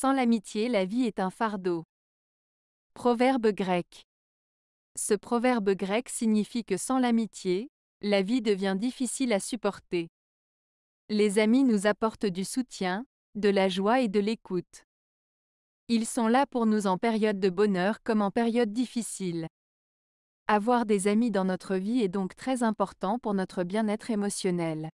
Sans l'amitié, la vie est un fardeau. Proverbe grec. Ce proverbe grec signifie que sans l'amitié, la vie devient difficile à supporter. Les amis nous apportent du soutien, de la joie et de l'écoute. Ils sont là pour nous en période de bonheur comme en période difficile. Avoir des amis dans notre vie est donc très important pour notre bien-être émotionnel.